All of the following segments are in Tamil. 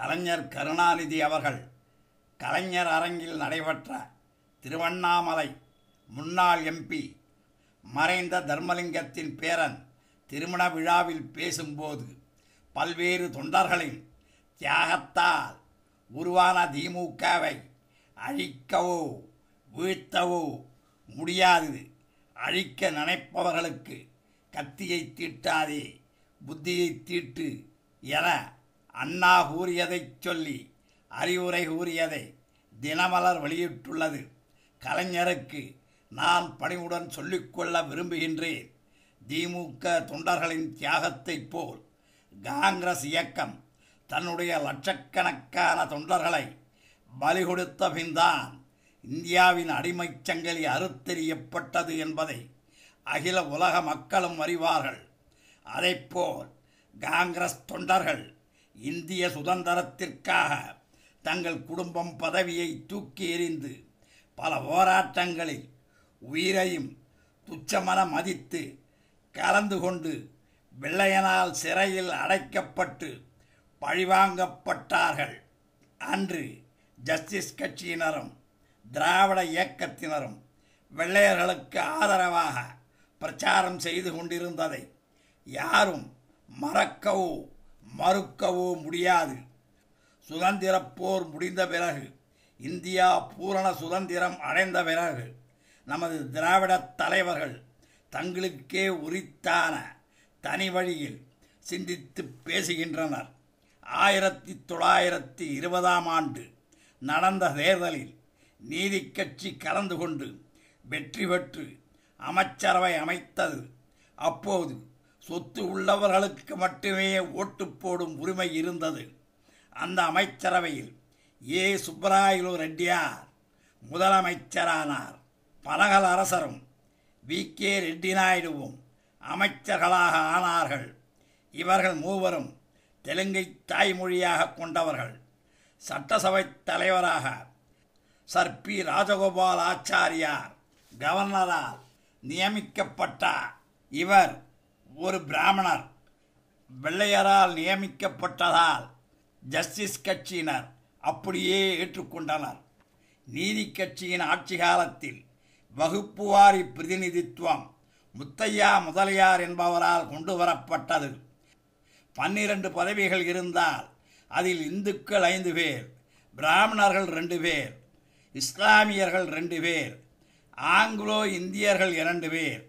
கலைஞர் கருணாநிதி அவர்கள் கலைஞர் அரங்கில் நடைபெற்ற திருவண்ணாமலை முன்னாள் எம்பி மறைந்த தர்மலிங்கத்தின் பேரன் திருமண விழாவில் பேசும்போது பல்வேறு தொண்டர்களின் தியாகத்தால் உருவான திமுகவை அழிக்கவோ வீழ்த்தவோ முடியாது அழிக்க நினைப்பவர்களுக்கு கத்தியை தீட்டாதே புத்தியை தீட்டு என அண்ணா கூறியதைச் சொல்லி அறிவுரை கூறியதை தினமலர் வெளியிட்டுள்ளது கலைஞருக்கு நான் பணிவுடன் சொல்லிக்கொள்ள விரும்புகின்றேன் திமுக தொண்டர்களின் தியாகத்தைப் போல் காங்கிரஸ் இயக்கம் தன்னுடைய லட்சக்கணக்கான தொண்டர்களை பலி கொடுத்த பின்தான் இந்தியாவின் அடிமைச் சங்கிலி அறுத்தெறியப்பட்டது என்பதை அகில உலக மக்களும் அறிவார்கள் அதைப்போல் காங்கிரஸ் தொண்டர்கள் இந்திய சுதந்திரத்திற்காக தங்கள் குடும்பம் பதவியை தூக்கி எறிந்து பல போராட்டங்களில் உயிரையும் துச்சமன மதித்து கலந்து கொண்டு வெள்ளையனால் சிறையில் அடைக்கப்பட்டு பழிவாங்கப்பட்டார்கள் அன்று ஜஸ்டிஸ் கட்சியினரும் திராவிட இயக்கத்தினரும் வெள்ளையர்களுக்கு ஆதரவாக பிரச்சாரம் செய்து கொண்டிருந்ததை யாரும் மறக்கவோ மறுக்கவோ முடியாது போர் முடிந்த பிறகு இந்தியா பூரண சுதந்திரம் அடைந்த பிறகு நமது திராவிடத் தலைவர்கள் தங்களுக்கே உரித்தான தனி வழியில் சிந்தித்து பேசுகின்றனர் ஆயிரத்தி தொள்ளாயிரத்தி இருபதாம் ஆண்டு நடந்த தேர்தலில் நீதி கட்சி கலந்து கொண்டு வெற்றி பெற்று அமைச்சரவை அமைத்தது அப்போது சொத்து உள்ளவர்களுக்கு மட்டுமே ஓட்டு போடும் உரிமை இருந்தது அந்த அமைச்சரவையில் ஏ சுப்பராயலு ரெட்டியார் முதலமைச்சரானார் பலகல் அரசரும் வி கே ரெட்டி நாயுடுவும் அமைச்சர்களாக ஆனார்கள் இவர்கள் மூவரும் தெலுங்கை தாய்மொழியாக கொண்டவர்கள் சட்டசபை தலைவராக சர் பி ராஜகோபால் ஆச்சாரியார் கவர்னரால் நியமிக்கப்பட்டார் இவர் ஒரு பிராமணர் வெள்ளையரால் நியமிக்கப்பட்டதால் ஜஸ்டிஸ் கட்சியினர் அப்படியே ஏற்றுக்கொண்டனர் நீதி கட்சியின் ஆட்சி காலத்தில் வகுப்புவாரி பிரதிநிதித்துவம் முத்தையா முதலியார் என்பவரால் கொண்டு வரப்பட்டது பன்னிரண்டு பதவிகள் இருந்தால் அதில் இந்துக்கள் ஐந்து பேர் பிராமணர்கள் ரெண்டு பேர் இஸ்லாமியர்கள் ரெண்டு பேர் ஆங்கிலோ இந்தியர்கள் இரண்டு பேர்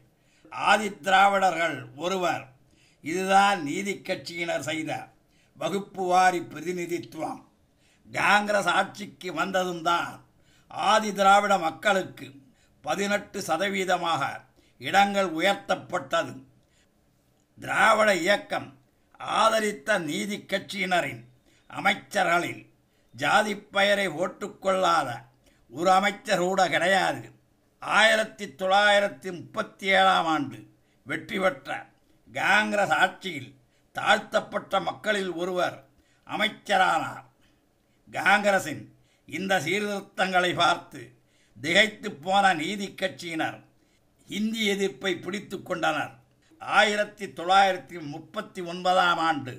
ஆதித்திராவிடர்கள் ஒருவர் இதுதான் நீதி கட்சியினர் செய்த வகுப்புவாரி பிரதிநிதித்துவம் காங்கிரஸ் ஆட்சிக்கு வந்ததும் தான் ஆதி திராவிட மக்களுக்கு பதினெட்டு சதவீதமாக இடங்கள் உயர்த்தப்பட்டது திராவிட இயக்கம் ஆதரித்த நீதி கட்சியினரின் அமைச்சர்களில் ஜாதி பெயரை ஓட்டுக்கொள்ளாத ஒரு அமைச்சர் கூட கிடையாது ஆயிரத்தி தொள்ளாயிரத்தி முப்பத்தி ஏழாம் ஆண்டு வெற்றி பெற்ற காங்கிரஸ் ஆட்சியில் தாழ்த்தப்பட்ட மக்களில் ஒருவர் அமைச்சரானார் காங்கிரசின் இந்த சீர்திருத்தங்களை பார்த்து திகைத்து போன நீதி கட்சியினர் இந்தி எதிர்ப்பை பிடித்து கொண்டனர் ஆயிரத்தி தொள்ளாயிரத்தி முப்பத்தி ஒன்பதாம் ஆண்டு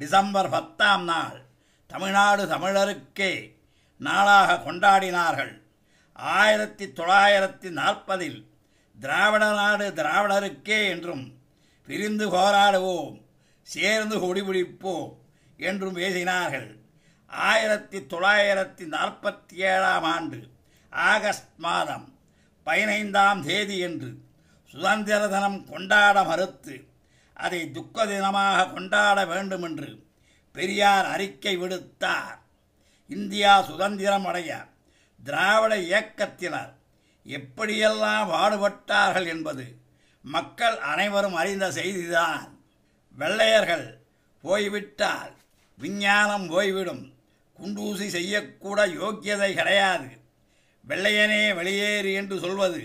டிசம்பர் பத்தாம் நாள் தமிழ்நாடு தமிழருக்கே நாளாக கொண்டாடினார்கள் ஆயிரத்தி தொள்ளாயிரத்தி நாற்பதில் திராவிட நாடு திராவிடருக்கே என்றும் பிரிந்து போராடுவோம் சேர்ந்து ஒடிபிடிப்போம் என்றும் பேசினார்கள் ஆயிரத்தி தொள்ளாயிரத்தி நாற்பத்தி ஏழாம் ஆண்டு ஆகஸ்ட் மாதம் பதினைந்தாம் தேதி என்று சுதந்திர தினம் கொண்டாட மறுத்து அதை துக்க தினமாக கொண்டாட வேண்டும் என்று பெரியார் அறிக்கை விடுத்தார் இந்தியா சுதந்திரம் அடைய திராவிட இயக்கத்தினர் எப்படியெல்லாம் பாடுபட்டார்கள் என்பது மக்கள் அனைவரும் அறிந்த செய்திதான் வெள்ளையர்கள் போய்விட்டால் விஞ்ஞானம் போய்விடும் குண்டூசி செய்யக்கூட யோக்கியதை கிடையாது வெள்ளையனே வெளியேறு என்று சொல்வது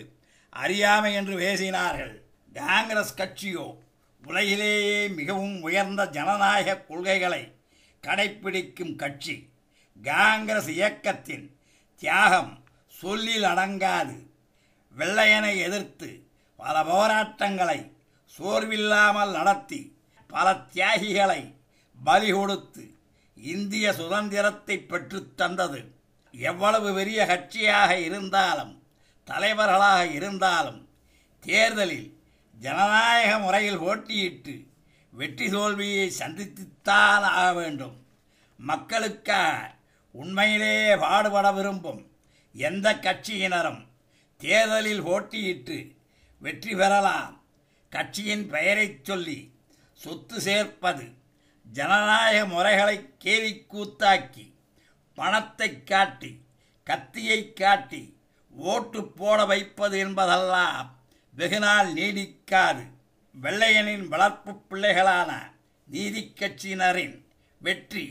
அறியாமை என்று பேசினார்கள் காங்கிரஸ் கட்சியோ உலகிலேயே மிகவும் உயர்ந்த ஜனநாயக கொள்கைகளை கடைப்பிடிக்கும் கட்சி காங்கிரஸ் இயக்கத்தின் தியாகம் சொல்லில் அடங்காது வெள்ளையனை எதிர்த்து பல போராட்டங்களை சோர்வில்லாமல் நடத்தி பல தியாகிகளை பலி கொடுத்து இந்திய சுதந்திரத்தை பெற்றுத்தந்தது எவ்வளவு பெரிய கட்சியாக இருந்தாலும் தலைவர்களாக இருந்தாலும் தேர்தலில் ஜனநாயக முறையில் போட்டியிட்டு வெற்றி தோல்வியை சந்தித்துத்தான் ஆக வேண்டும் மக்களுக்காக உண்மையிலேயே பாடுபட விரும்பும் எந்த கட்சியினரும் தேர்தலில் போட்டியிட்டு வெற்றி பெறலாம் கட்சியின் பெயரைச் சொல்லி சொத்து சேர்ப்பது ஜனநாயக முறைகளை கேலி கூத்தாக்கி பணத்தை காட்டி கத்தியை காட்டி ஓட்டு போட வைப்பது என்பதெல்லாம் வெகுநாள் நீடிக்காது வெள்ளையனின் வளர்ப்பு பிள்ளைகளான நீதி கட்சியினரின் வெற்றி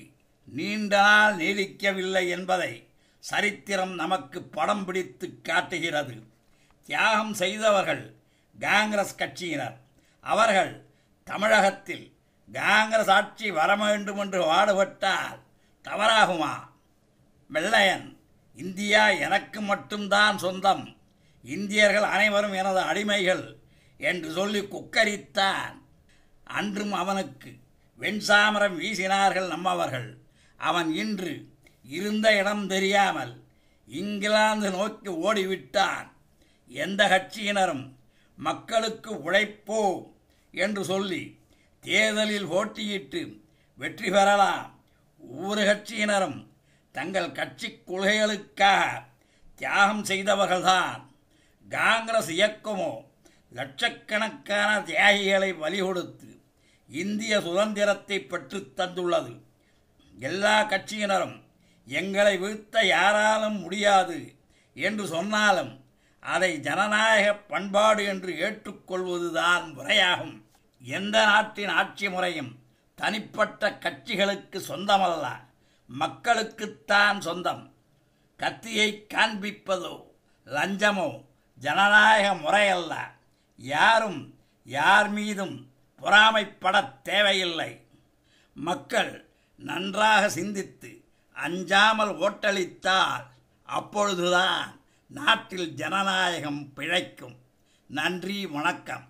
நீண்ட நாள் நீடிக்கவில்லை என்பதை சரித்திரம் நமக்கு படம் பிடித்து காட்டுகிறது தியாகம் செய்தவர்கள் காங்கிரஸ் கட்சியினர் அவர்கள் தமிழகத்தில் காங்கிரஸ் ஆட்சி வர வேண்டும் என்று வாடுபட்டால் தவறாகுமா வெள்ளையன் இந்தியா எனக்கு மட்டும்தான் சொந்தம் இந்தியர்கள் அனைவரும் எனது அடிமைகள் என்று சொல்லி குக்கரித்தான் அன்றும் அவனுக்கு வெண்சாமரம் வீசினார்கள் நம்மவர்கள் அவன் இன்று இருந்த இடம் தெரியாமல் இங்கிலாந்து நோக்கி ஓடிவிட்டான் எந்த கட்சியினரும் மக்களுக்கு உழைப்போ என்று சொல்லி தேர்தலில் போட்டியிட்டு வெற்றி பெறலாம் ஒவ்வொரு கட்சியினரும் தங்கள் கட்சி கொள்கைகளுக்காக தியாகம் செய்தவர்கள்தான் காங்கிரஸ் இயக்கமோ லட்சக்கணக்கான தியாகிகளை வலிகொடுத்து இந்திய சுதந்திரத்தை பெற்று தந்துள்ளது எல்லா கட்சியினரும் எங்களை வீழ்த்த யாராலும் முடியாது என்று சொன்னாலும் அதை ஜனநாயக பண்பாடு என்று ஏற்றுக்கொள்வதுதான் முறையாகும் எந்த நாட்டின் ஆட்சி முறையும் தனிப்பட்ட கட்சிகளுக்கு சொந்தமல்ல மக்களுக்குத்தான் சொந்தம் கத்தியை காண்பிப்பதோ லஞ்சமோ ஜனநாயக முறையல்ல யாரும் யார் மீதும் பொறாமைப்பட தேவையில்லை மக்கள் நன்றாக சிந்தித்து அஞ்சாமல் ஓட்டளித்தால் அப்பொழுதுதான் நாட்டில் ஜனநாயகம் பிழைக்கும் நன்றி வணக்கம்